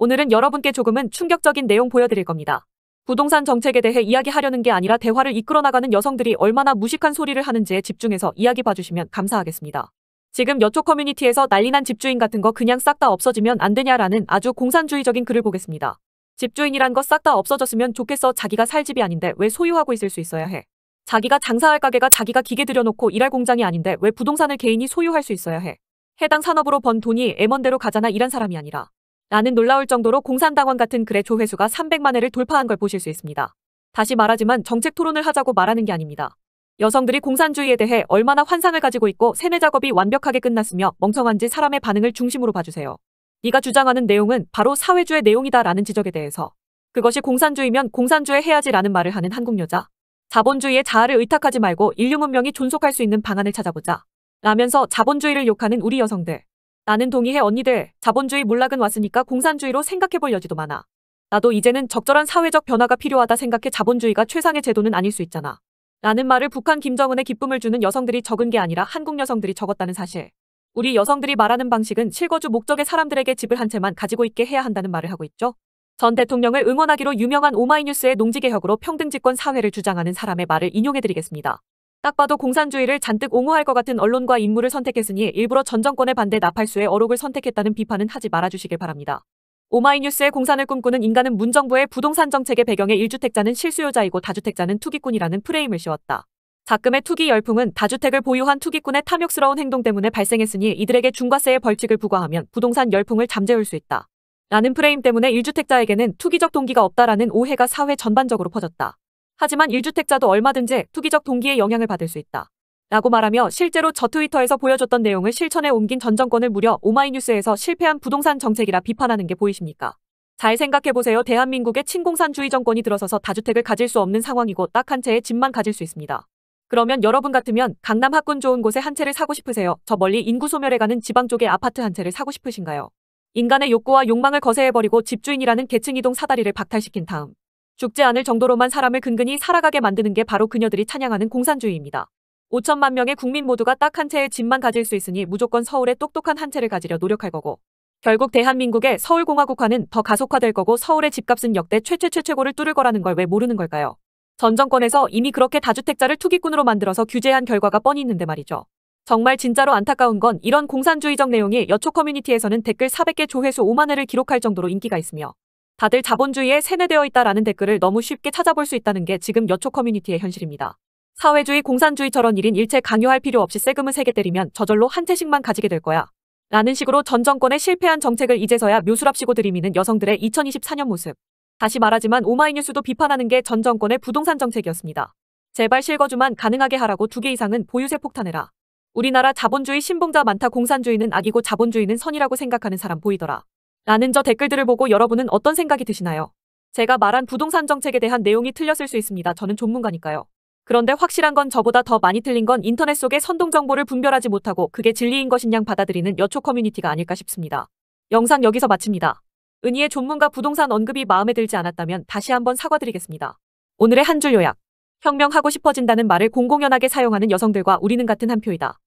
오늘은 여러분께 조금은 충격적인 내용 보여드릴 겁니다. 부동산 정책에 대해 이야기하려는 게 아니라 대화를 이끌어 나가는 여성들이 얼마나 무식한 소리를 하는지에 집중해서 이야기 봐주시면 감사하겠습니다. 지금 여초 커뮤니티에서 난리난 집주인 같은 거 그냥 싹 다 없어지면 안 되냐라는 아주 공산주의적인 글을 보겠습니다. 집주인이란 거 싹 다 없어졌으면 좋겠어 자기가 살 집이 아닌데 왜 소유하고 있을 수 있어야 해. 자기가 장사할 가게가 자기가 기계 들여놓고 일할 공장이 아닌데 왜 부동산을 개인이 소유할 수 있어야 해. 해당 산업으로 번 돈이 애먼대로 가잖아 이런 사람이 아니라 라는 놀라울 정도로 공산당원 같은 글의 조회수가 300만 회를 돌파한 걸 보실 수 있습니다. 다시 말하지만 정책 토론을 하자고 말하는 게 아닙니다. 여성들이 공산주의에 대해 얼마나 환상을 가지고 있고 세뇌 작업이 완벽하게 끝났으며 멍청한지 사람의 반응을 중심으로 봐주세요. 네가 주장하는 내용은 바로 사회주의 내용이다 라는 지적에 대해서 그것이 공산주의면 공산주의 해야지 라는 말을 하는 한국 여자. 자본주의의 자아를 의탁하지 말고 인류 문명이 존속할 수 있는 방안을 찾아보자. 라면서 자본주의를 욕하는 우리 여성들. 나는 동의해 언니들. 자본주의 몰락은 왔으니까 공산주의로 생각해볼 여지도 많아. 나도 이제는 적절한 사회적 변화가 필요하다 생각해 자본주의가 최상의 제도는 아닐 수 있잖아. 라는 말을 북한 김정은의 기쁨을 주는 여성들이 적은 게 아니라 한국 여성들이 적었다는 사실. 우리 여성들이 말하는 방식은 실거주 목적의 사람들에게 집을 한 채만 가지고 있게 해야 한다는 말을 하고 있죠. 전 대통령을 응원하기로 유명한 오마이뉴스의 농지개혁으로 평등집권 사회를 주장하는 사람의 말을 인용해드리겠습니다. 딱 봐도 공산주의를 잔뜩 옹호할 것 같은 언론과 인물을 선택했으니 일부러 전 정권의 반대 나팔수의 어록을 선택했다는 비판은 하지 말아주시길 바랍니다. 오마이뉴스의 공산을 꿈꾸는 인간은 문정부의 부동산 정책의 배경에 1주택자는 실수요자이고 다주택자는 투기꾼이라는 프레임을 씌웠다. 자금의 투기 열풍은 다주택을 보유한 투기꾼의 탐욕스러운 행동 때문에 발생했으니 이들에게 중과세의 벌칙을 부과하면 부동산 열풍을 잠재울 수 있다. 라는 프레임 때문에 1주택자에게는 투기적 동기가 없다라는 오해가 사회 전반적으로 퍼졌다. 하지만 1주택자도 얼마든지 투기적 동기의 영향을 받을 수 있다. 라고 말하며 실제로 저 트위터에서 보여줬던 내용을 실천에 옮긴 전 정권을 무려 오마이뉴스에서 실패한 부동산 정책이라 비판하는 게 보이십니까? 잘 생각해보세요. 대한민국의 친공산주의 정권이 들어서서 다주택을 가질 수 없는 상황이고 딱 한 채의 집만 가질 수 있습니다. 그러면 여러분 같으면 강남 학군 좋은 곳에 한 채를 사고 싶으세요? 저 멀리 인구 소멸해가는 지방 쪽에 아파트 한 채를 사고 싶으신가요? 인간의 욕구와 욕망을 거세해버리고 집주인이라는 계층이동 사다리를 박탈시킨 다음 죽지 않을 정도로만 사람을 근근히 살아가게 만드는 게 바로 그녀들이 찬양하는 공산주의입니다. 5천만 명의 국민 모두가 딱 한 채의 집만 가질 수 있으니 무조건 서울의 똑똑한 한 채를 가지려 노력할 거고 결국 대한민국의 서울공화국화는 더 가속화될 거고 서울의 집값은 역대 최최 최최고를 뚫을 거라는 걸 왜 모르는 걸까요? 전 정권에서 이미 그렇게 다주택자를 투기꾼으로 만들어서 규제한 결과가 뻔히 있는데 말이죠. 정말 진짜로 안타까운 건 이런 공산주의적 내용이 여초 커뮤니티에서는 댓글 400개 조회수 5만 회를 기록할 정도로 인기가 있으며 다들 자본주의에 세뇌되어 있다라는 댓글을 너무 쉽게 찾아볼 수 있다는 게 지금 여초 커뮤니티의 현실입니다. 사회주의, 공산주의 처럼 일인 일체 강요할 필요 없이 세금을 세게 때리면 저절로 한 채씩만 가지게 될 거야. 라는 식으로 전 정권의 실패한 정책을 이제서야 묘술합시고 들이미는 여성들의 2024년 모습. 다시 말하지만 오마이뉴스도 비판하는 게 전 정권의 부동산 정책이었습니다. 제발 실거주만 가능하게 하라고 두 개 이상은 보유세 폭탄해라. 우리나라 자본주의 신봉자 많다 공산주의는 악이고 자본주의는 선이라고 생각하는 사람 보이더라. 라는 저 댓글들을 보고 여러분은 어떤 생각이 드시나요? 제가 말한 부동산 정책에 대한 내용이 틀렸을 수 있습니다. 저는 전문가니까요. 그런데 확실한 건 저보다 더 많이 틀린 건 인터넷 속의 선동 정보를 분별하지 못하고 그게 진리인 것인양 받아들이는 여초 커뮤니티가 아닐까 싶습니다. 영상 여기서 마칩니다. 은희의 전문가 부동산 언급이 마음에 들지 않았다면 다시 한번 사과드리겠습니다. 오늘의 한 줄 요약. 혁명하고 싶어진다는 말을 공공연하게 사용하는 여성들과 우리는 같은 한 표이다.